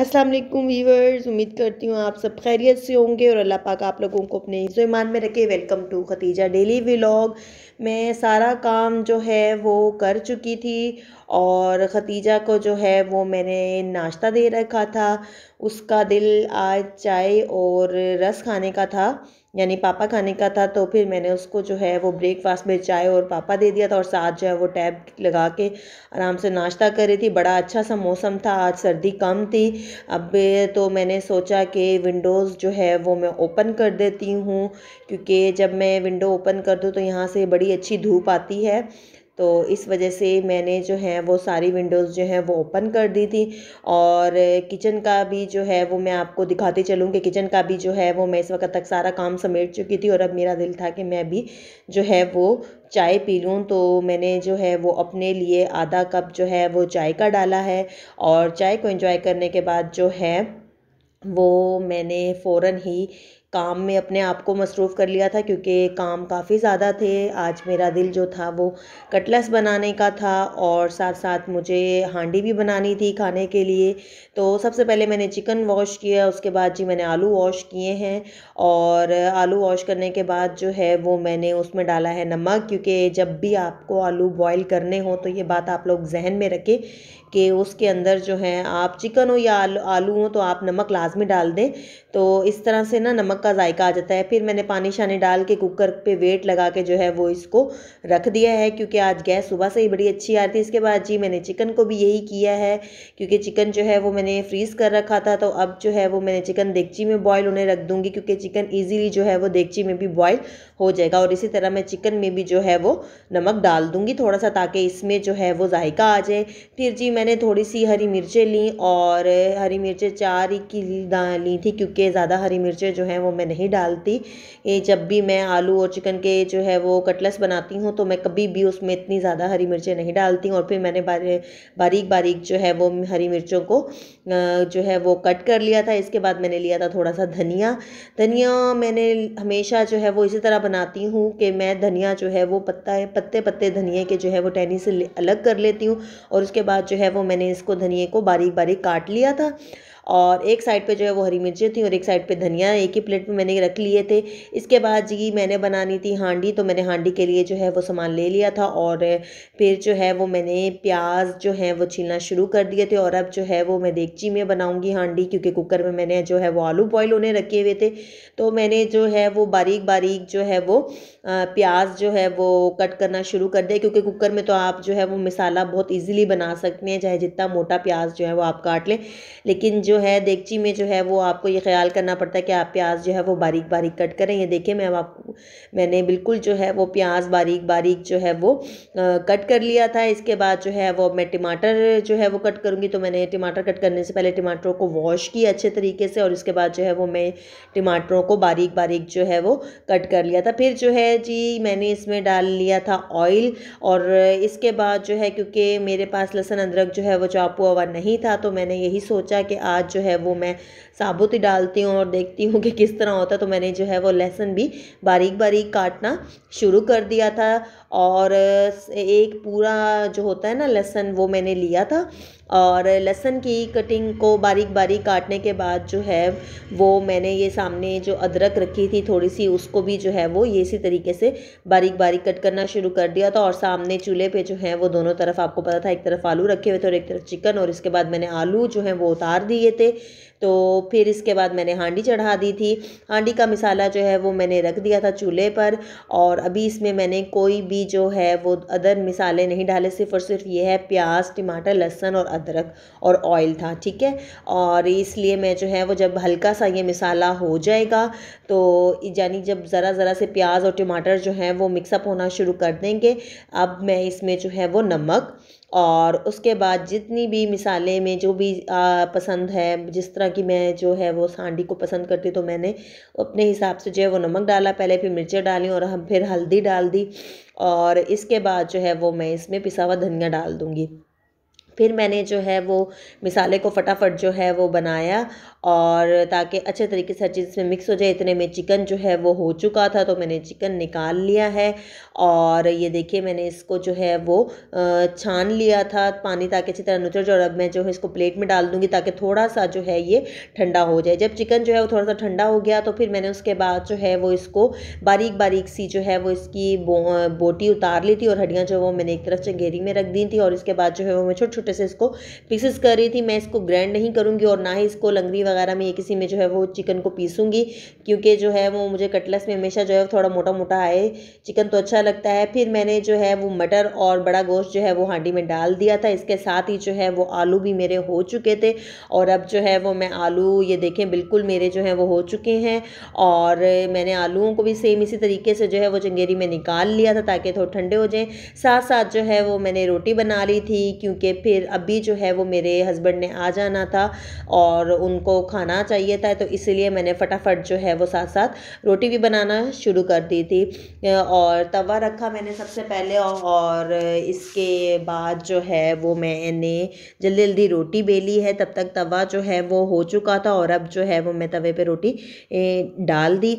अस्सलाम वालेकुम वीवर्स उम्मीद करती हूँ आप सब खैरियत से होंगे और अल्लाह पाक आप लोगों को अपने हिस्सों ईमान में रखे welcome to Khatija daily vlog मैं सारा काम जो है वो कर चुकी थी और ख़तीजा को जो है वो मैंने नाश्ता दे रखा था उसका दिल आज चाय और रस खाने का था यानी पापा खाने का था तो फिर मैंने उसको जो है वो ब्रेकफास्ट में चाय और पापा दे दिया था और साथ जो है वो टैब लगा के आराम से नाश्ता कर रही थी बड़ा अच्छा सा मौसम था आज सर्दी कम थी अब तो मैंने सोचा कि विंडोज़ जो है वो मैं ओपन कर देती हूँ क्योंकि जब मैं विंडो ओपन कर दूँ तो यहाँ से बड़ी बड़ी अच्छी धूप आती है तो इस वजह से मैंने जो है वो सारी विंडोज़ जो है वो ओपन कर दी थी और किचन का भी जो है वो मैं आपको दिखाते चलूँ कि किचन का भी जो है वो मैं इस वक्त तक सारा काम समेट चुकी थी और अब मेरा दिल था कि मैं भी जो है वो चाय पी लूँ तो मैंने जो है वो अपने लिए आधा कप जो है वो चाय का डाला है और चाय को इंजॉय करने के बाद जो है वो मैंने फ़ौर ही काम में अपने आप को मसरूफ़ कर लिया था क्योंकि काम काफ़ी ज़्यादा थे आज मेरा दिल जो था वो कटलस बनाने का था और साथ साथ मुझे हांडी भी बनानी थी खाने के लिए तो सबसे पहले मैंने चिकन वॉश किया उसके बाद जी मैंने आलू वॉश किए हैं और आलू वॉश करने के बाद जो है वो मैंने उसमें डाला है नमक क्योंकि जब भी आपको आलू बॉयल करने हो तो ये बात आप लोग जहन में रखें कि उसके अंदर जो है आप चिकन हो या आलू आलू हो तो आप नमक लाजमी डाल दें तो इस तरह से ना नमक का जायका आ जाता है फिर मैंने पानी शानी डाल के कुकर पे वेट लगा के जो है वो इसको रख दिया है क्योंकि आज गैस सुबह से ही बड़ी अच्छी आ रही थी इसके बाद जी मैंने चिकन को भी यही किया है क्योंकि चिकन जो है वो मैंने फ्रीज़ कर रखा था तो अब जो है वो मैंने चिकन देगची में बॉयल उन्हें रख दूँगी क्योंकि चिकन ईजिली जो है वो देगची में भी बॉयल हो जाएगा और इसी तरह मैं चिकन में भी जो है वो नमक डाल दूँगी थोड़ा सा ताकि इसमें जो है वो जायका आ जाए फिर जी मैंने थोड़ी सी हरी मिर्चें ली और हरी मिर्चें चार ही की ली थी क्योंकि ज़्यादा हरी मिर्चें जो हैं वो मैं नहीं डालती ये जब भी मैं आलू और चिकन के जो है वो कटलस बनाती हूँ तो मैं कभी भी उसमें इतनी ज़्यादा हरी मिर्चें नहीं डालती और फिर मैंने बारी, बारीक बारीक जो है वो हरी मिर्चों को जो है वो कट कर लिया था इसके बाद मैंने लिया था थोड़ा सा धनिया धनिया मैंने हमेशा जो है वो इसी तरह बनाती हूँ कि मैं धनिया जो है वो पत्ता है पत्ते पत्ते धनिए के जो है वो टहनी से अलग कर लेती हूँ और उसके बाद जो है वो मैंने इसको धनिए को बारीक बारीक काट लिया था और एक साइड पे जो है वो हरी मिर्ची थी और एक साइड पे धनिया एक ही प्लेट में मैंने रख लिए थे इसके बाद जी मैंने बनानी थी हांडी तो मैंने हांडी के लिए जो है वो सामान ले लिया था और फिर जो है वो मैंने प्याज जो है वो छीलना शुरू कर दिए थे और अब जो है वो मैं देगची में बनाऊँगी हांडी क्योंकि कुकर में मैंने जो है वो आलू बॉयल होने रखे हुए थे तो मैंने जो है वो बारीक बारीक जो है वो प्याज जो है वो कट करना शुरू कर दिया क्योंकि कुकर में तो आप जो है वो मसाला बहुत ईजिली बना सकते हैं चाहे जितना मोटा प्याज जो है वो आप काट लें लेकिन जो है देगची में जो है वो आपको ये ख्याल करना पड़ता है कि आप प्याज जो है वो बारीक बारीक कट करें ये देखिए मैं आप मैंने बिल्कुल जो है वो प्याज बारीक बारीक जो है वो कट कर लिया था इसके बाद जो है वो मैं टमाटर जो है वो कट करूँगी तो मैंने टमाटर कट करने से पहले टमाटरों को वॉश किया अच्छे तरीके से और इसके बाद जो है वो मैं टमाटरों को बारीक बारीक जो है वो कट कर लिया था फिर जो है जी मैंने इसमें डाल लिया था ऑयल और इसके बाद जो है क्योंकि मेरे पास लहसुन अदरक जो है वो चापू हुआ नहीं था तो मैंने यही सोचा कि आज बाद जो है वो मैं साबुत ही डालती हूँ और देखती हूँ कि किस तरह होता है तो मैंने जो है वो लहसुन भी बारीक बारीक काटना शुरू कर दिया था और एक पूरा जो होता है ना लहसुन वो मैंने लिया था और लहसुन की कटिंग को बारीक बारीक काटने के बाद जो है वो मैंने ये सामने जो अदरक रखी थी थोड़ी सी उसको भी जो है वो ये इसी तरीके से बारीक बारीक कट करना शुरू कर दिया था और सामने चूल्हे पे जो है वो दोनों तरफ आपको पता था एक तरफ आलू रखे हुए थे और एक तरफ चिकन और इसके बाद मैंने आलू जो है वो उतार दिए थे तो फिर इसके बाद मैंने हांडी चढ़ा दी थी हांडी का मिसाला जो है वो मैंने रख दिया था चूल्हे पर और अभी इसमें मैंने कोई भी जो है वो अदर मिसाले नहीं डाले सिर्फ और सिर्फ ये है प्याज टमाटर लहसुन और अदरक और ऑयल था ठीक है और इसलिए मैं जो है वो जब हल्का सा ये मिसाला हो जाएगा तो यानी जब ज़रा ज़रा से प्याज और टमाटर जो है वो मिक्सअप होना शुरू कर देंगे अब मैं इसमें जो है वो नमक और उसके बाद जितनी भी मिसालें में जो भी पसंद है जिस तरह की मैं जो है वो सांडी को पसंद करती तो मैंने अपने हिसाब से जो है वो नमक डाला पहले फिर मिर्चें डाली और हम फिर हल्दी डाल दी और इसके बाद जो है वो मैं इसमें पिसा हुआ धनिया डाल दूँगी फिर मैंने जो है वो मिसाले को फटाफट जो है वो बनाया और ताकि अच्छे तरीके से हर चीज़ इसमें मिक्स हो जाए इतने में चिकन जो है वो हो चुका था तो मैंने चिकन निकाल लिया है और ये देखिए मैंने इसको जो है वो छान लिया था पानी ताकि अच्छी तरह नुचर जाए और अब मैं जो है इसको प्लेट में डाल दूँगी ताकि थोड़ा सा जो है ये ठंडा हो जाए जब चिकन जो है वो थोड़ा सा ठंडा हो गया तो फिर मैंने उसके बाद जो है वो इसको बारीक बारीक सी जो है वो इसकी बो, बोटी उतार ली थी और हड्डियाँ जो वो मैंने एक तरफ से घेरी में रख दी थी और इसके बाद जो है वो मैं छोटे छोटे से इसको पीसेस कर रही थी मैं इसको ग्रैंड नहीं करूँगी और ना ही इसको लंगड़ी वगैरह में एक किसी में जो है वो चिकन को पीसूँगी क्योंकि जो है वो मुझे कटलस में हमेशा जो है थोड़ा मोटा मोटा आए चिकन तो अच्छा लगता है फिर मैंने जो है वो मटर और बड़ा गोश्त जो है वो हांडी में डाल दिया था इसके साथ ही जो है वो आलू भी मेरे हो चुके थे और अब जो है वो मैं आलू ये देखें बिल्कुल मेरे जो है वो हो चुके हैं और मैंने आलूओं को भी सेम इसी तरीके से जो है वो चंगेरी में निकाल लिया था ताकि थोड़े ठंडे हो जाएँ साथ साथ जो है वो मैंने रोटी बना ली थी क्योंकि फिर अभी जो है वो मेरे हस्बैंड ने आ जाना था और उनको खाना चाहिए था तो इसीलिए मैंने फटाफट जो है वो साथ साथ रोटी भी बनाना शुरू कर दी थी और तवा रखा मैंने सबसे पहले और इसके बाद जो है वो मैंने जल्दी जल्दी रोटी बेली है तब तक तवा जो है वो हो चुका था और अब जो है वो मैं तवे पे रोटी डाल दी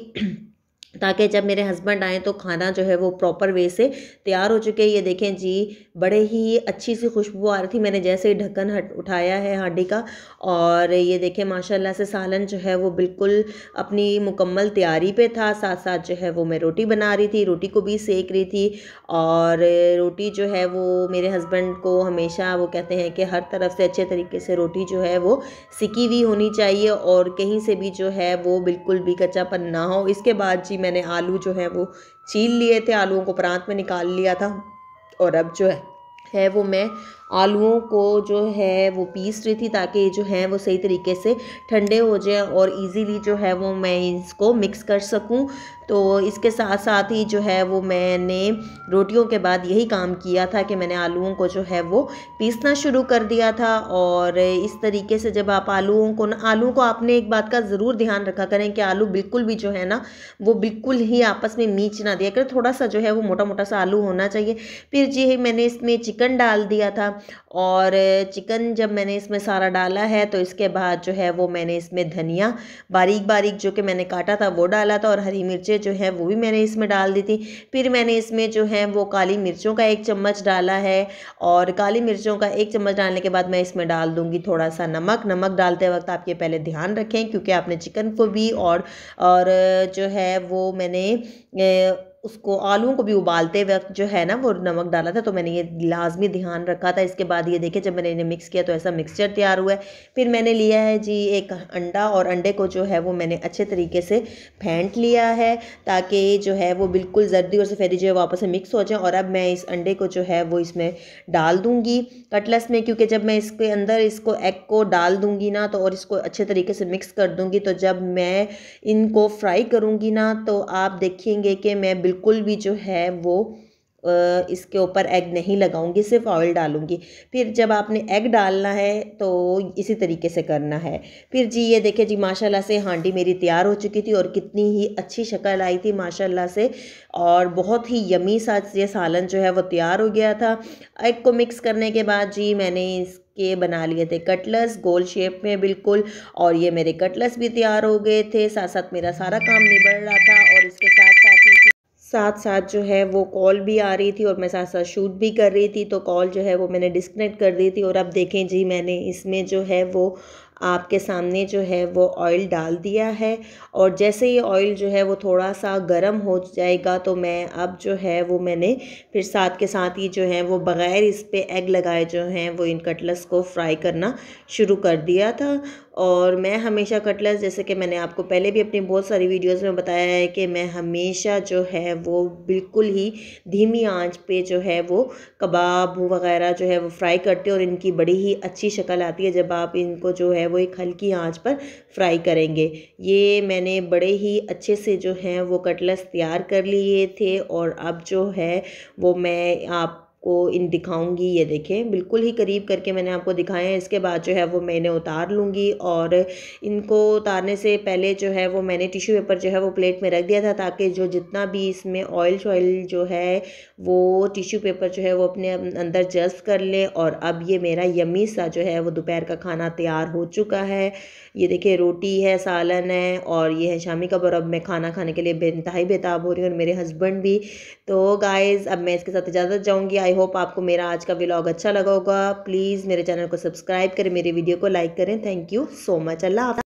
ताकि जब मेरे हस्बैंड आएँ तो खाना जो है वो प्रॉपर वे से तैयार हो चुके ये देखें जी बड़े ही अच्छी सी खुशबू आ रही थी मैंने जैसे ही ढक्कन हट उठाया है हांडी का और ये देखें माशाल्लाह से सालन जो है वो बिल्कुल अपनी मुकम्मल तैयारी पे था साथ साथ जो है वो मैं रोटी बना रही थी रोटी को भी सेक रही थी और रोटी जो है वो मेरे हस्बैंड को हमेशा वो कहते हैं कि हर तरफ से अच्छे तरीके से रोटी जो है वो सिकी हुई होनी चाहिए और कहीं से भी जो है वो बिल्कुल भी कच्चापन ना हो इसके बाद जी मैंने आलू जो है वो छील लिए थे आलूओं को परात में निकाल लिया था और अब जो है है वो मैं आलूओं को जो है वो पीस रही थी ताकि जो है वो सही तरीके से ठंडे हो जाएं और इजीली जो है वो मैं इसको मिक्स कर सकूं तो इसके साथ साथ ही जो है वो मैंने रोटियों के बाद यही काम किया था कि मैंने आलूओं को जो है वो पीसना शुरू कर दिया था और इस तरीके से जब आप आलूओं को ना आलूओं को आपने एक बात का ज़रूर ध्यान रखा करें कि आलू बिल्कुल भी जो है ना वो बिल्कुल ही आपस में मीच ना दिया करें थोड़ा सा जो है वो मोटा मोटा सा आलू होना चाहिए फिर जी मैंने इसमें चिकन डाल दिया था और चिकन जब मैंने इसमें सारा डाला है तो इसके बाद जो है वो मैंने इसमें धनिया बारीक बारीक जो कि मैंने काटा था वो डाला था और हरी मिर्चें जो है वो भी मैंने इसमें डाल दी थी फिर मैंने इसमें जो है वो काली मिर्चों का एक चम्मच डाला है और काली मिर्चों का एक चम्मच डालने के बाद मैं इसमें डाल दूँगी थोड़ा सा नमक नमक डालते वक्त आप ये पहले ध्यान रखें क्योंकि आपने चिकन को भी और और जो है वो मैंने उसको आलूओं को भी उबालते वक्त जो है ना वो नमक डाला था तो मैंने ये लाजमी ध्यान रखा था इसके बाद ये देखे जब मैंने इन्हें मिक्स किया तो ऐसा मिक्सचर तैयार हुआ है फिर मैंने लिया है जी एक अंडा और अंडे को जो है वो मैंने अच्छे तरीके से फेंट लिया है ताकि जो है वो बिल्कुल जर्दी और सफ़ेदी जो है वापस से मिक्स हो जाए और अब मैं इस अंडे को जो है वो इसमें डाल दूँगी कटलस में क्योंकि जब मैं इसके अंदर इसको एग को डाल दूँगी ना तो और इसको अच्छे तरीके से मिक्स कर दूँगी तो जब मैं इनको फ्राई करूँगी ना तो आप देखेंगे कि मैं बिल्कुल भी जो है वो इसके ऊपर एग नहीं लगाऊंगी सिर्फ ऑयल डालूंगी फिर जब आपने एग डालना है तो इसी तरीके से करना है फिर जी ये देखे जी माशाल्लाह से हांडी मेरी तैयार हो चुकी थी और कितनी ही अच्छी शक्ल आई थी माशाल्लाह से और बहुत ही यमी सा ये सालन जो है वो तैयार हो गया था एग को मिक्स करने के बाद जी मैंने इस के बना लिए थे कटलस गोल शेप में बिल्कुल और ये मेरे कटलस भी तैयार हो गए थे साथ साथ मेरा सारा काम निबड़ रहा था और इसके साथ साथ ही साथ साथ जो है वो कॉल भी आ रही थी और मैं साथ साथ शूट भी कर रही थी तो कॉल जो है वो मैंने डिस्कनेक्ट कर दी थी और अब देखें जी मैंने इसमें जो है वो आपके सामने जो है वो ऑयल डाल दिया है और जैसे ये ऑयल जो है वो थोड़ा सा गर्म हो जाएगा तो मैं अब जो है वो मैंने फिर साथ के साथ ही जो है वो बग़ैर इस पर एग लगाए जो हैं वो इन कटलस को फ्राई करना शुरू कर दिया था और मैं हमेशा कटलेस जैसे कि मैंने आपको पहले भी अपनी बहुत सारी वीडियोस में बताया है कि मैं हमेशा जो है वो बिल्कुल ही धीमी आंच पे जो है वो कबाब वगैरह जो है वो फ्राई करते और इनकी बड़ी ही अच्छी शक्ल आती है जब आप इनको जो है वो एक हल्की आंच पर फ्राई करेंगे ये मैंने बड़े ही अच्छे से जो हैं वो कटलस तैयार कर लिए थे और अब जो है वो मैं आप आपको इन दिखाऊंगी ये देखें बिल्कुल ही करीब करके मैंने आपको दिखाए हैं इसके बाद जो है वो मैंने उतार लूँगी और इनको उतारने से पहले जो है वो मैंने टिश्यू पेपर जो है वो प्लेट में रख दिया था ताकि जो जितना भी इसमें ऑयल शॉयल जो है वो टिश्यू पेपर जो है वो अपने अं-, अंदर जस्ट कर ले और अब ये मेरा यमी सा जो है वो दोपहर का खाना तैयार हो चुका है ये देखिए रोटी है सालन है और ये है शामी कबर अब मैं खाना खाने के लिए बेनतहाई बेताब हो रही हूँ और मेरे हस्बैंड भी तो गाइज़ अब मैं इसके साथ इजाज़त जाऊँगी आई होप आपको मेरा आज का व्लॉग अच्छा लगा होगा प्लीज़ मेरे चैनल को सब्सक्राइब करें मेरे वीडियो को लाइक करें thank you so much Allah